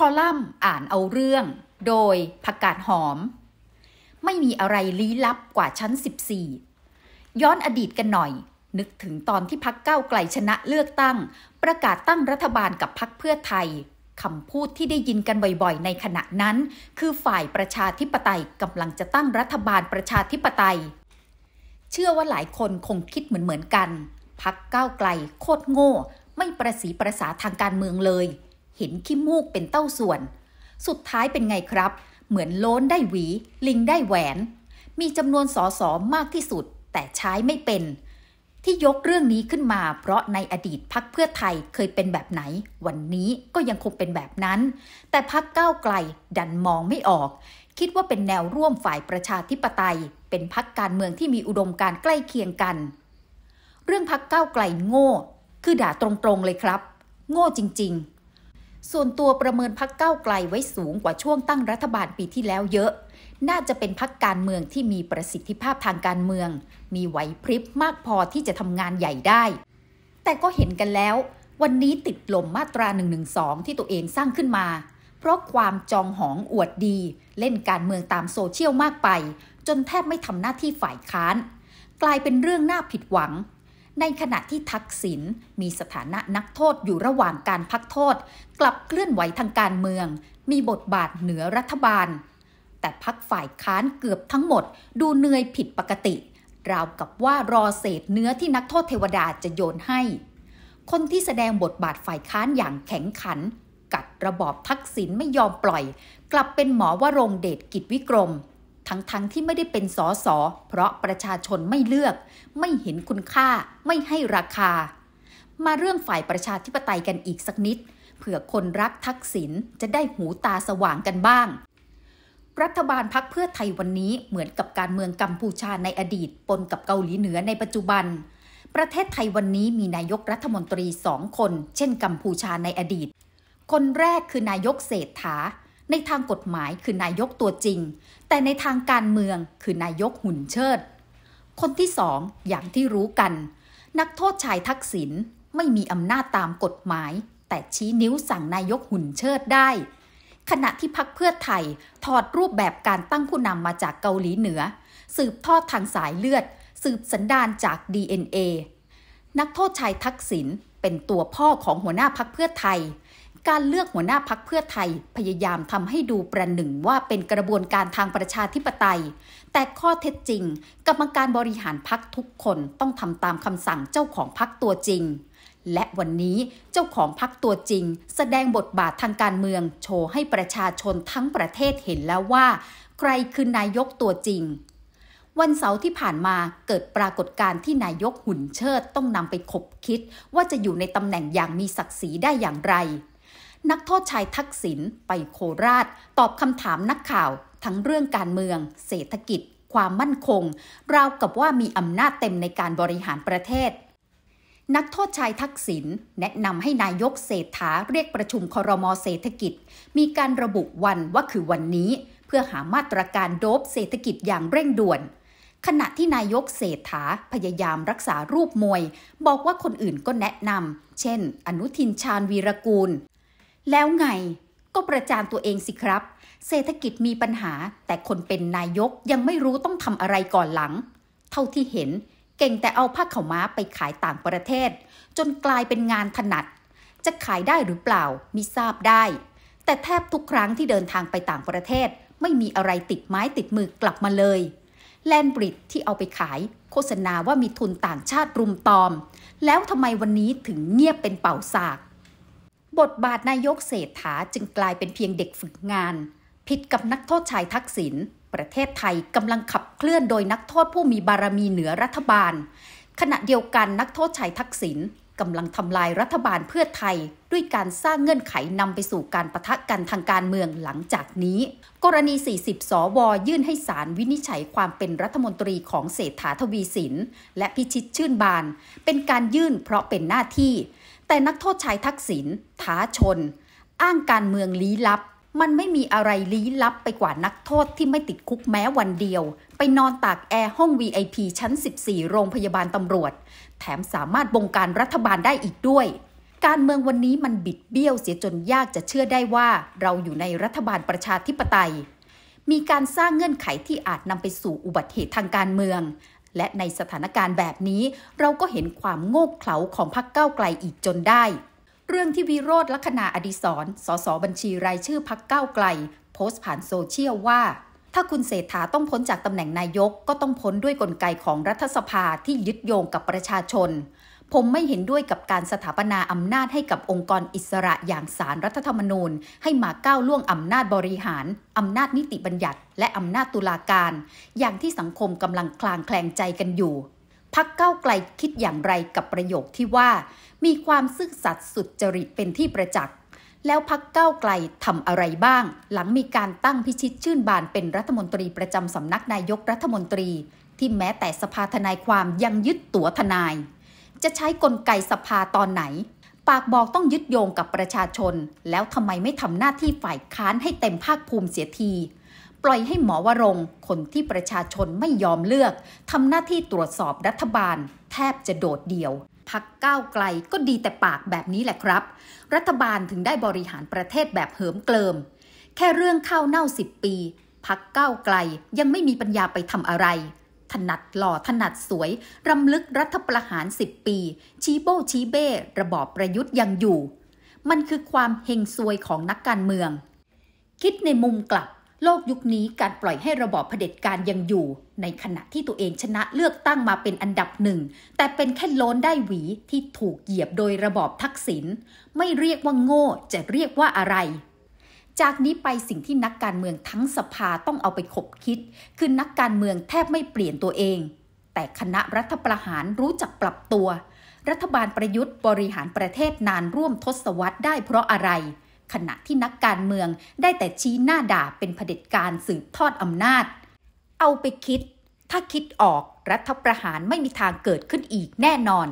คอลัมน์อ่านเอาเรื่อง โดยผักกาดหอม ไม่มีอะไรลี้ลับกว่าชั้น 14 ย้อนอดีตกันหน่อย นึกถึงตอนที่พักเก้าไกลชนะเลือกตั้ง ประกาศตั้งรัฐบาลกับพักเพื่อไทยคำพูดที่ได้ยินกันบ่อยๆในขณะนั้น คือฝ่ายประชาธิปไตยกำลังจะตั้งรัฐบาลประชาธิปไตย เชื่อว่าหลายคนคงคิดเหมือนๆกันพักก้าวไกลโคตรโง่ ไม่ประสีประสาทางการเมืองเลยเห็นขี้มูกเป็นเต้าส่วน สุดท้ายเป็นไงครับ เหมือนโล้นได้หวี ลิงได้แหวน มีจำนวนสอสอมากที่สุด แต่ใช้ไม่เป็น ที่ยกเรื่องนี้ขึ้นมา เพราะในอดีตพักเพื่อไทยเคยเป็นแบบไหน วันนี้ก็ยังคงเป็นแบบนั้น แต่พักก้าวไกล ดันมองไม่ออก คิดว่าเป็นแนวร่วมฝ่ายประชาธิปไตย เป็นพักการเมืองที่มีอุดมการใกล้เคียงกัน เรื่องพักก้าวไกลโง่ คือด่าตรงๆเลยครับ โง่จริงๆส่วนตัวประเมินพักเก้าไกลไว้สูงกว่าช่วงตั้งรัฐบาลปีที่แล้วเยอะ น่าจะเป็นพักการเมืองที่มีประสิทธิภาพทางการเมือง มีไหวพริบมากพอที่จะทำงานใหญ่ได้ แต่ก็เห็นกันแล้ว วันนี้ติดลมมาตรา1นึที่ตัวเองสร้างขึ้นมา เพราะความจองหองอวดดี เล่นการเมืองตามโซเชียลมากไป จนแทบไม่ทำหน้าที่ฝ่ายค้าน กลายเป็นเรื่องน่าผิดหวังในขณะที่ทักษิณมีสถานะนักโทษอยู่ระหว่างการพักโทษ กลับเคลื่อนไหวทางการเมือง มีบทบาทเหนือรัฐบาล แต่พักฝ่ายค้านเกือบทั้งหมด ดูเหนื่อยผิดปกติ ราวกับว่ารอเศษเนื้อที่นักโทษเทวดาจะโยนให้ คนที่แสดงบทบาทฝ่ายค้านอย่างแข็งขัน กัดระบอบทักษิณไม่ยอมปล่อย กลับเป็นหมอวรงเดชกิจวิกรมทั้งๆทที่ไม่ได้เป็นสอสอเพราะประชาชนไม่เลือก ไม่เห็นคุณค่า ไม่ให้ราคา มาเรื่องฝ่ายประชาธิปไตยกันอีกสักนิด เผื่อคนรักทักษิณจะได้หูตาสว่างกันบ้าง รัฐบาลพักเพื่อไทยวันนี้เหมือนกับการเมืองกัมพูชาในอดีตปนกับเกาหลีเหนือในปัจจุบัน ประเทศไทยวันนี้มีนายกรัฐมนตรีสองคน เช่นกัมพูชาในอดีต คนแรกคือนายกเศรษฐาในทางกฎหมายคือนายกตัวจริง แต่ในทางการเมืองคือนายกหุ่นเชิด คนที่สองอย่างที่รู้กัน นักโทษชายทักษิณไม่มีอำนาจตามกฎหมาย แต่ชี้นิ้วสั่งนายกหุ่นเชิดได้ ขณะที่พักเพื่อไทยถอดรูปแบบการตั้งผู้นำมาจากเกาหลีเหนือ สืบทอดทางสายเลือด สืบสันดานจาก DNA นักโทษชายทักษิณเป็นตัวพ่อของหัวหน้าพักเพื่อไทยการเลือกหัวหน้าพักเพื่อไทยพยายามทำให้ดูประหนึ่งว่าเป็นกระบวนการทางประชาธิปไตย แต่ข้อเท็จจริงกรรมการบริหารพักทุกคนต้องทำตามคำสั่งเจ้าของพักตัวจริง และวันนี้เจ้าของพักตัวจริง แสดงบทบาททางการเมืองโชว์ให้ประชาชนทั้งประเทศเห็นแล้วว่า ใครคือนายกตัวจริง วันเสาร์ที่ผ่านมาเกิดปรากฏการณ์ที่นายกหุ่นเชิดต้องนำไปคบคิดว่าจะอยู่ในตำแหน่งอย่างมีศักดิ์ศรีได้อย่างไรนักโทษชายทักษิณไปโคราช ตอบคำถามนักข่าว ทั้งเรื่องการเมือง เศรษฐกิจ ความมั่นคง ราวกับว่ามีอำนาจเต็มในการบริหารประเทศ นักโทษชายทักษิณแนะนำให้นายกเศรษฐาเรียกประชุมคอรมอเศรษฐกิจ มีการระบุวันว่าคือวันนี้ เพื่อหามาตรการโดบเศรษฐกิจอย่างเร่งด่วน ขณะที่นายกเศรษฐา พยายามรักษารูปมวย บอกว่าคนอื่นก็แนะนำเช่น อนุทินชาญวีรกูลแล้วไง ก็ประจานตัวเองสิครับ เศรษฐกิจมีปัญหา แต่คนเป็นนายกยังไม่รู้ต้องทำอะไรก่อนหลัง เท่าที่เห็นเก่งแต่เอาผ้าเข่าม้าไปขายต่างประเทศ จนกลายเป็นงานถนัด จะขายได้หรือเปล่ามิทราบได้ แต่แทบทุกครั้งที่เดินทางไปต่างประเทศ ไม่มีอะไรติดไม้ติดมือกลับมาเลย แลนบริดที่เอาไปขาย โฆษณาว่ามีทุนต่างชาติรุมตอม แล้วทำไมวันนี้ถึงเงียบเป็นเป่าสากบทบาทนายกเศรษฐาจึงกลายเป็นเพียงเด็กฝึกงาน ผิดกับนักโทษชายทักษิณประเทศไทยกำลังขับเคลื่อนโดยนักโทษผู้มีบารมีเหนือรัฐบาล ขณะเดียวกันนักโทษชายทักษิณกำลังทำลายรัฐบาลเพื่อไทย ด้วยการสร้างเงื่อนไขนำไปสู่การประทะกันทางการเมืองหลังจากนี้ กรณี 40 สว ยื่นให้ศาลวินิจฉัยความเป็นรัฐมนตรีของเศรษฐาทวีสินและพิชิตชื่นบาน เป็นการยื่นเพราะเป็นหน้าที่แต่นักโทษชายทักษิณท้าชน อ้างการเมืองลี้ลับ มันไม่มีอะไรลี้ลับไปกว่านักโทษที่ไม่ติดคุกแม้วันเดียว ไปนอนตากแอร์ห้อง VIP ชั้น 14 โรงพยาบาลตำรวจ แถมสามารถบงการรัฐบาลได้อีกด้วย การเมืองวันนี้มันบิดเบี้ยวเสียจนยากจะเชื่อได้ว่า เราอยู่ในรัฐบาลประชาธิปไตย มีการสร้างเงื่อนไขที่อาจนำไปสู่อุบัติเหตุทางการเมืองและในสถานการณ์แบบนี้ เราก็เห็นความโง่เขลาของพรรคก้าไกลอีกจนได้ เรื่องที่วิโรธลัคนาอดิศรสสบัญชีรายชื่อพรรคก้าไกล โพสต์ผ่านโซเชียลว่า ถ้าคุณเศรษฐาต้องพ้นจากตำแหน่งนายกก็ต้องพ้นด้วยกลไกของรัฐสภาที่ยึดโยงกับประชาชนผมไม่เห็นด้วยกับการสถาปนาอำนาจให้กับองค์กรอิสระอย่างสารรัฐธรรมนูญ ให้มาก้าวล่วงอำนาจบริหาร อำนาจนิติบัญญัติ และอำนาจตุลาการ อย่างที่สังคมกำลังคลางแคลงใจกันอยู่พักเก้าไกลคิดอย่างไรกับประโยคที่ว่า มีความซื่อสัตย์สุจริตเป็นที่ประจักษ์แล้วพักเก้าไกลทำอะไรบ้าง หลังมีการตั้งพิชิตชื่นบานเป็นรัฐมนตรีประจำสำนักนายกรัฐมนตรี ที่แม้แต่สภาทนายความยังยึดตั๋วทนายจะใช้กลไกสภาตอนไหน ปากบอกต้องยึดโยงกับประชาชน แล้วทำไมไม่ทำหน้าที่ฝ่ายค้านให้เต็มภาคภูมิเสียที ปล่อยให้หมอวรงคนที่ประชาชนไม่ยอมเลือกทำหน้าที่ตรวจสอบรัฐบาล แทบจะโดดเดี่ยว พักก้าวไกลก็ดีแต่ปากแบบนี้แหละครับ รัฐบาลถึงได้บริหารประเทศแบบเหิมเกลิม แค่เรื่องข้าวเน่าสิบปีพักก้าวไกลยังไม่มีปัญญาไปทำอะไรถนัดหล่อถนัดสวย รำลึกรัฐประหารสิบปี ชีโบชีเบ้ ระบอบประยุทธ์ยังอยู่ มันคือความเฮงซวยของนักการเมือง คิดในมุมกลับ โลกยุคนี้การปล่อยให้ระบอบเผด็จการยังอยู่ ในขณะที่ตัวเองชนะเลือกตั้งมาเป็นอันดับหนึ่ง แต่เป็นแค่โลนได้หวีที่ถูกเหยียบโดยระบอบทักษิณไม่เรียกว่าโง่จะเรียกว่าอะไรจากนี้ไปสิ่งที่นักการเมืองทั้งสภาต้องเอาไปขบคิดคือนักการเมืองแทบไม่เปลี่ยนตัวเอง แต่คณะรัฐประหารรู้จักปรับตัว รัฐบาลประยุทธ์บริหารประเทศนานร่วมทศวรรษได้เพราะอะไร ขณะที่นักการเมืองได้แต่ชี้หน้าด่าเป็นเผด็จการสืบทอดอำนาจ เอาไปคิด ถ้าคิดออกรัฐประหารไม่มีทางเกิดขึ้นอีกแน่นอน